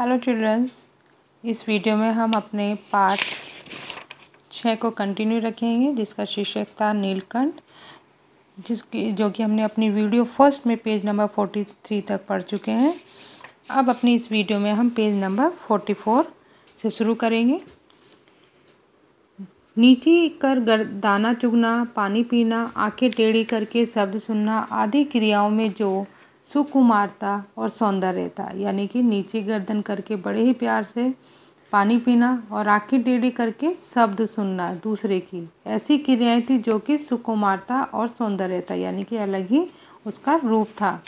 hello children's इस video में हम अपने पार्ट छः को कंटिन्यू रखेंगे जिसका शीर्षक था नीलकंठ जिसकी जो कि हमने अपनी वीडियो फर्स्ट में पेज नंबर फोर्टी थ्री तक पढ़ चुके हैं अब अपनी इस वीडियो में हम पेज नंबर फोर्टी फोर से शुरू करेंगे नीचे कर गर दाना चुगना पानी पीना आंखें टेढ़ी करके शब्द सुनना आदि क्रियाओं में जो सुकुमारता और सौंदर्यता यानी कि नीचे गर्दन करके बड़े ही प्यार से पानी पीना और आँखें टेढ़ी करके शब्द सुनना दूसरे की ऐसी क्रियाएँ थी जो कि सुकुमारता और सौंदर्यता यानी कि अलग ही उसका रूप था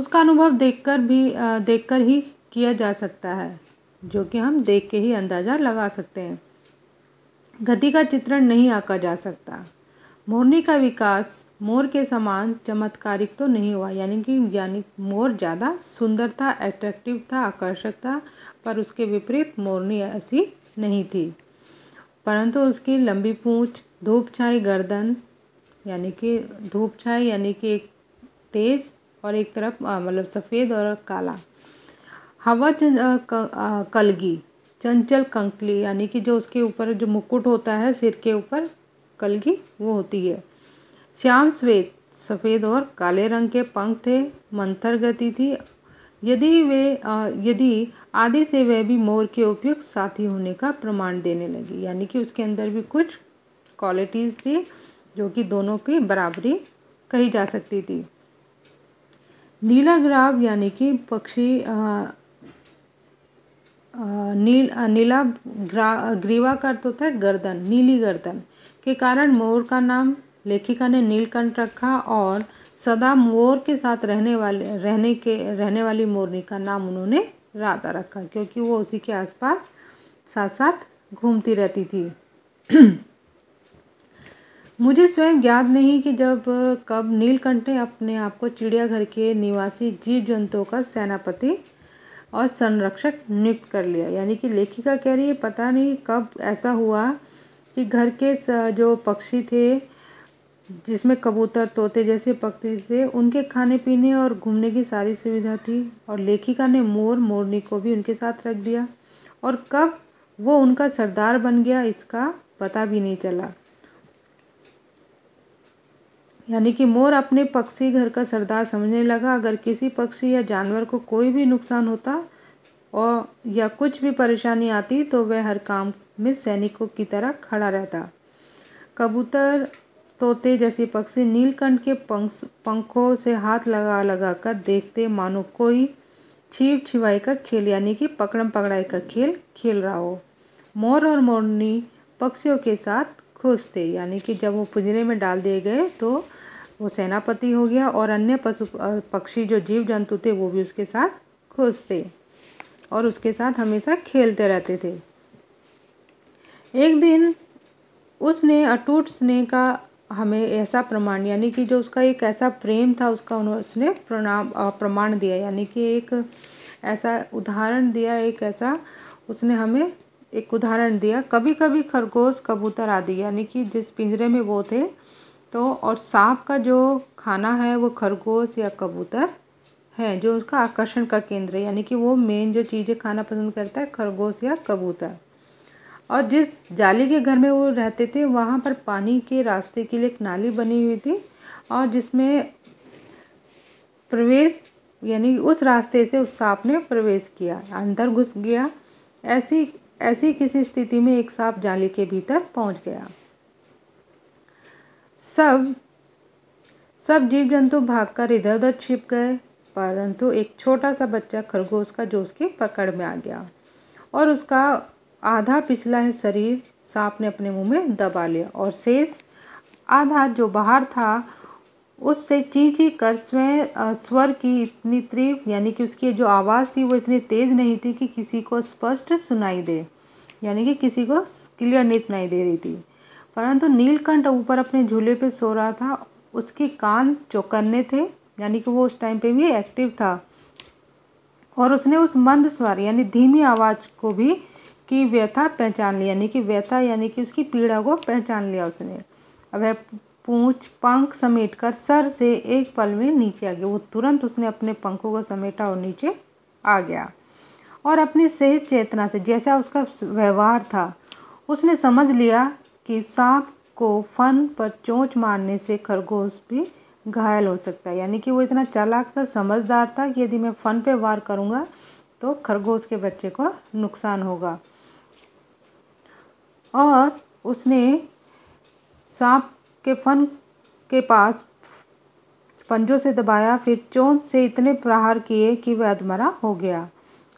उसका अनुभव देखकर भी देखकर ही किया जा सकता है जो कि हम देख के ही अंदाज़ा लगा सकते हैं गति का चित्रण नहीं आका जा सकता मोरनी का विकास मोर के समान चमत्कारिक तो नहीं हुआ यानी कि यानी मोर ज़्यादा सुंदर था एट्रैक्टिव था आकर्षक था पर उसके विपरीत मोरनी ऐसी नहीं थी परंतु उसकी लंबी पूँछ धूप छाई गर्दन यानी कि धूप छाई यानी कि एक तेज और एक तरफ मतलब सफ़ेद और काला हवा चन, कलगी चंचल कंकली यानी कि जो उसके ऊपर जो मुकुट होता है सिर के ऊपर की वो होती है श्याम श्वेत सफ़ेद और काले रंग के पंख थे मंथर गति थी यदि वे यदि आदि से वह भी मोर के उपयुक्त साथी होने का प्रमाण देने लगी यानी कि उसके अंदर भी कुछ क्वालिटीज़ थी जो कि दोनों की बराबरी कही जा सकती थी नीला ग्राव यानी कि पक्षी नील नीला ग्रीवा अर्थ तो था गर्दन नीली गर्दन के कारण मोर का नाम लेखिका ने नीलकंठ रखा और सदा मोर के साथ रहने वाले रहने के रहने वाली मोरनी का नाम उन्होंने राधा रखा क्योंकि वो उसी के आसपास साथ साथ घूमती रहती थी मुझे स्वयं याद नहीं कि जब कब नीलकंठ ने अपने आप को चिड़ियाघर के निवासी जीव जंतुओं का सेनापति और संरक्षक नियुक्त कर लिया यानी कि लेखिका कह रही है पता नहीं कब ऐसा हुआ कि घर के जो पक्षी थे जिसमें कबूतर तोते जैसे पक्षी थे उनके खाने पीने और घूमने की सारी सुविधा थी और लेखिका ने मोर मोरनी को भी उनके साथ रख दिया और कब वो उनका सरदार बन गया इसका पता भी नहीं चला यानी कि मोर अपने पक्षी घर का सरदार समझने लगा अगर किसी पक्षी या जानवर को कोई भी नुकसान होता और या कुछ भी परेशानी आती तो वह हर काम में सैनिकों की तरह खड़ा रहता कबूतर तोते जैसे पक्षी नीलकंठ के पंख पंखों से हाथ लगा लगा कर देखते मानो कोई छीप छिवाई का खेल यानी कि पकड़म पकड़ाई का खेल खेल रहा हो मोर और मोरनी पक्षियों के साथ खुश थे यानी कि जब वो पिंजरे में डाल दिए गए तो वो सेनापति हो गया और अन्य पशु पक्षी जो जीव जंतु थे वो भी उसके साथ खुश थे और उसके साथ हमेशा खेलते रहते थे एक दिन उसने अटूट स्नेह का हमें ऐसा प्रमाण यानी कि जो उसका एक ऐसा प्रेम था उसका उसने प्रणाम प्रमाण दिया यानी कि एक ऐसा उदाहरण दिया एक ऐसा उसने हमें एक उदाहरण दिया कभी कभी खरगोश कबूतर आदि यानी कि जिस पिंजरे में वो थे तो और सांप का जो खाना है वो खरगोश या कबूतर है जो उसका आकर्षण का केंद्र है यानी कि वो मेन जो चीज़ें खाना पसंद करता है खरगोश या कबूतर और जिस जाली के घर में वो रहते थे वहाँ पर पानी के रास्ते के लिए एक नाली बनी हुई थी और जिसमें प्रवेश यानी उस रास्ते से उस सांप ने प्रवेश किया अंदर घुस गया ऐसी ऐसी किसी स्थिति में एक सांप जाली के भीतर पहुंच गया सब सब जीव जंतु भागकर इधर उधर छिप गए परंतु एक छोटा सा बच्चा खरगोश का जो उसकी पकड़ में आ गया और उसका आधा पिछला है शरीर सांप ने अपने मुंह में दबा लिया और शेष आधा जो बाहर था उससे ची ची कर स्वयं स्वर की इतनी तीव्र यानी कि उसकी जो आवाज़ थी वो इतनी तेज़ नहीं थी कि किसी को स्पष्ट सुनाई दे यानी कि किसी को क्लियरनेस सुनाई दे रही थी परंतु नीलकंठ ऊपर अपने झूले पे सो रहा था उसके कान चौकन्ने थे यानी कि वो उस टाइम पे भी एक्टिव था और उसने उस मंद स्वर यानी धीमी आवाज़ को भी की व्यथा पहचान ली यानी कि व्यथा यानी कि उसकी पीड़ा को पहचान लिया उसने अब वह पूँछ पंख समेट कर सर से एक पल में नीचे आ गया वो तुरंत उसने अपने पंखों को समेटा और नीचे आ गया और अपनी सहज चेतना से जैसा उसका व्यवहार था उसने समझ लिया कि सांप को फन पर चोंच मारने से खरगोश भी घायल हो सकता है यानी कि वो इतना चालाक था समझदार था कि यदि मैं फन पे वार करूँगा तो खरगोश के बच्चे को नुकसान होगा और उसने सांप के फन के पास पंजों से दबाया फिर चोंच से इतने प्रहार किए कि वह अधमरा हो गया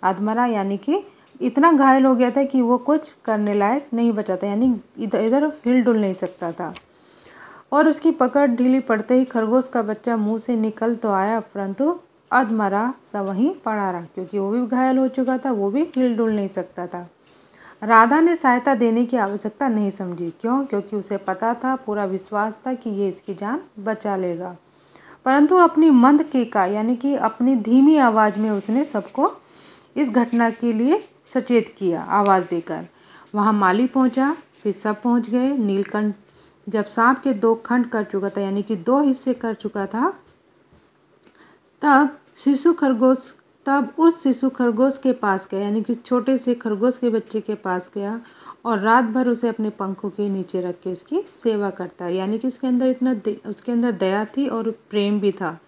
अधमरा यानी कि इतना घायल हो गया था कि वो कुछ करने लायक नहीं बचा था यानी इधर इधर हिल डुल नहीं सकता था और उसकी पकड़ ढीली पड़ते ही खरगोश का बच्चा मुंह से निकल तो आया परंतु अधमरा सा वहीं पड़ा रहा क्योंकि वो भी घायल हो चुका था वो भी हिल डुल नहीं सकता था राधा ने सहायता देने की आवश्यकता नहीं समझी क्यों क्योंकि उसे पता था पूरा विश्वास था कि ये इसकी जान बचा लेगा परंतु अपनी मंद केका यानी कि अपनी धीमी आवाज़ में उसने सबको इस घटना के लिए सचेत किया आवाज़ देकर वहाँ माली पहुँचा फिर सब पहुँच गए नीलकंठ जब सांप के दो खंड कर चुका था यानी कि दो हिस्से कर चुका था तब शिशु खरगोश तब उस शिशु खरगोश के पास गया यानी कि छोटे से खरगोश के बच्चे के पास गया और रात भर उसे अपने पंखों के नीचे रख के उसकी सेवा करता यानी कि उसके अंदर इतना उसके अंदर दया थी और प्रेम भी था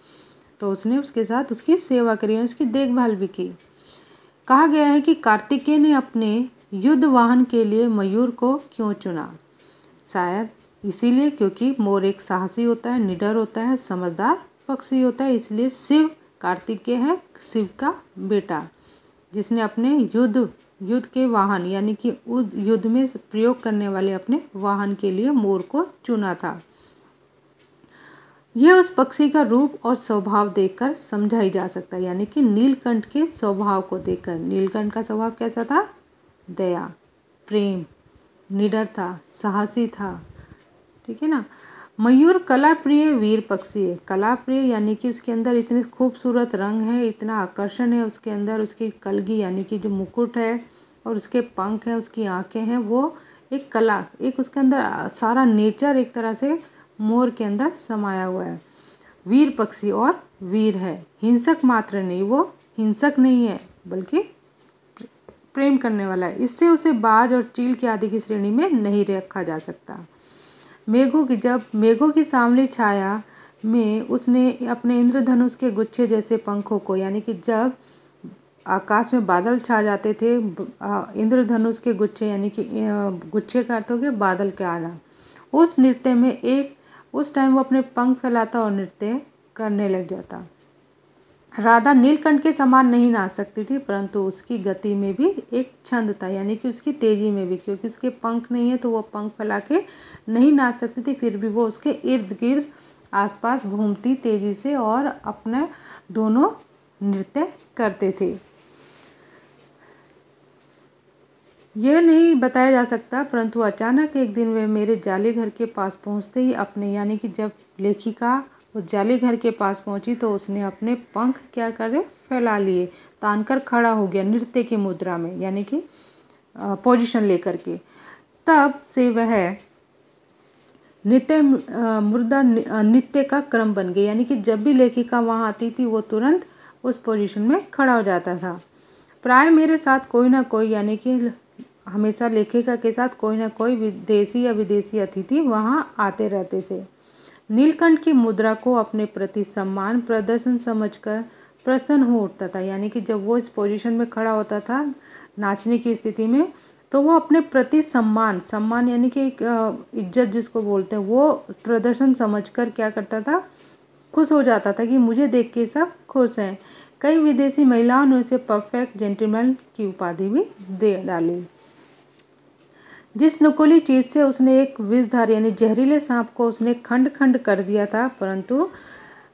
तो उसने उसके साथ उसकी सेवा करी उसकी देखभाल भी की कहा गया है कि कार्तिकेय ने अपने युद्ध वाहन के लिए मयूर को क्यों चुना शायद इसीलिए क्योंकि मोर एक साहसी होता है निडर होता है समझदार पक्षी होता है इसलिए शिव कार्तिकेय है शिव का बेटा जिसने अपने युद्ध युद्ध के वाहन यानी कि युद्ध में प्रयोग करने वाले अपने वाहन के लिए मोर को चुना था यह उस पक्षी का रूप और स्वभाव देखकर समझा ही जा सकता है यानी कि नीलकंठ के स्वभाव को देखकर नीलकंठ का स्वभाव कैसा था दया प्रेम निडर था साहसी था ठीक है ना मयूर कला प्रिय वीर पक्षी है कला प्रिय यानी कि उसके अंदर इतने खूबसूरत रंग है इतना आकर्षण है उसके अंदर उसकी कलगी यानी कि जो मुकुट है और उसके पंख हैं उसकी आंखें हैं वो एक कला एक उसके अंदर सारा नेचर एक तरह से मोर के अंदर समाया हुआ है वीर पक्षी और वीर है हिंसक मात्र नहीं वो हिंसक नहीं है बल्कि प्रेम करने वाला है इससे उसे बाज और चील की आदि की श्रेणी में नहीं रखा जा सकता मेघों की जब मेघों की सामने छाया में उसने अपने इंद्रधनुष के गुच्छे जैसे पंखों को यानी कि जब आकाश में बादल छा जाते थे इंद्रधनुष के गुच्छे यानी कि गुच्छे का अर्थ हो गया बादल के आना उस नृत्य में एक उस टाइम वो अपने पंख फैलाता और नृत्य करने लग जाता राधा नीलकंठ के समान नहीं नाच सकती थी परंतु उसकी गति में भी एक छंद था यानी कि उसकी तेजी में भी क्योंकि उसके पंख नहीं है तो वो पंख फैला के नहीं नाच सकती थी फिर भी वो उसके इर्द गिर्द आसपास घूमती तेजी से और अपने दोनों नृत्य करते थे यह नहीं बताया जा सकता परंतु अचानक एक दिन वे मेरे जाले घर के पास पहुंचते ही अपने यानी कि जब लेखिका उस जाले घर के पास पहुंची तो उसने अपने पंख क्या करे फैला लिए तानकर खड़ा हो गया नृत्य की मुद्रा में यानी कि पोजीशन लेकर के तब से वह नृत्य मुर्दा नृत्य का क्रम बन गया यानी कि जब भी लेखिका वहाँ आती थी वो तुरंत उस पोजीशन में खड़ा हो जाता था प्राय मेरे साथ कोई ना कोई यानी कि हमेशा लेखिका के साथ कोई ना कोई विदेशी या विदेशी अतिथि वहाँ आते रहते थे नीलकंठ की मुद्रा को अपने प्रति सम्मान प्रदर्शन समझकर प्रसन्न हो उठता था यानी कि जब वो इस पोजीशन में खड़ा होता था नाचने की स्थिति में तो वो अपने प्रति सम्मान सम्मान यानी कि एक इज्जत जिसको बोलते हैं वो प्रदर्शन समझकर क्या करता था खुश हो जाता था कि मुझे देख के सब खुश हैं कई विदेशी महिलाओं ने उसे परफेक्ट जेंटलमैन की उपाधि भी दे डाली जिस नकुली चीज से उसने एक विषधार यानी जहरीले सांप को उसने खंड खंड कर दिया था परंतु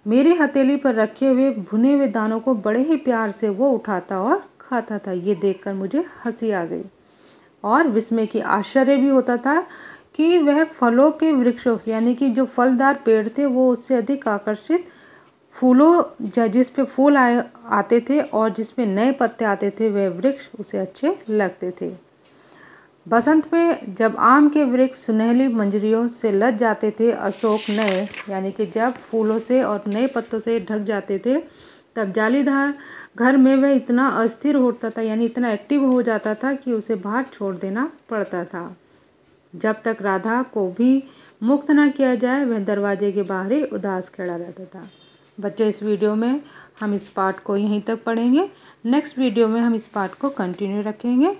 मेरी हथेली पर रखे हुए भुने हुए दानों को बड़े ही प्यार से वो उठाता और खाता था ये देखकर मुझे हंसी आ गई और विस्मय की आश्चर्य भी होता था कि वह फलों के वृक्षों यानी कि जो फलदार पेड़ थे वो उससे अधिक आकर्षित फूलों जिस पे फूल आए आते थे और जिसमें नए पत्ते आते थे वह वृक्ष उसे अच्छे लगते थे बसंत में जब आम के वृक्ष सुनहली मंजरियों से लग जाते थे अशोक नए यानी कि जब फूलों से और नए पत्तों से ढक जाते थे तब जालीदार घर में वह इतना अस्थिर होता था यानी इतना एक्टिव हो जाता था कि उसे बाहर छोड़ देना पड़ता था जब तक राधा को भी मुक्त ना किया जाए वह दरवाजे के बाहर ही उदास खड़ा रहता था बच्चों इस वीडियो में हम इस पार्ट को यहीं तक पढ़ेंगे नेक्स्ट वीडियो में हम इस पार्ट को कंटिन्यू रखेंगे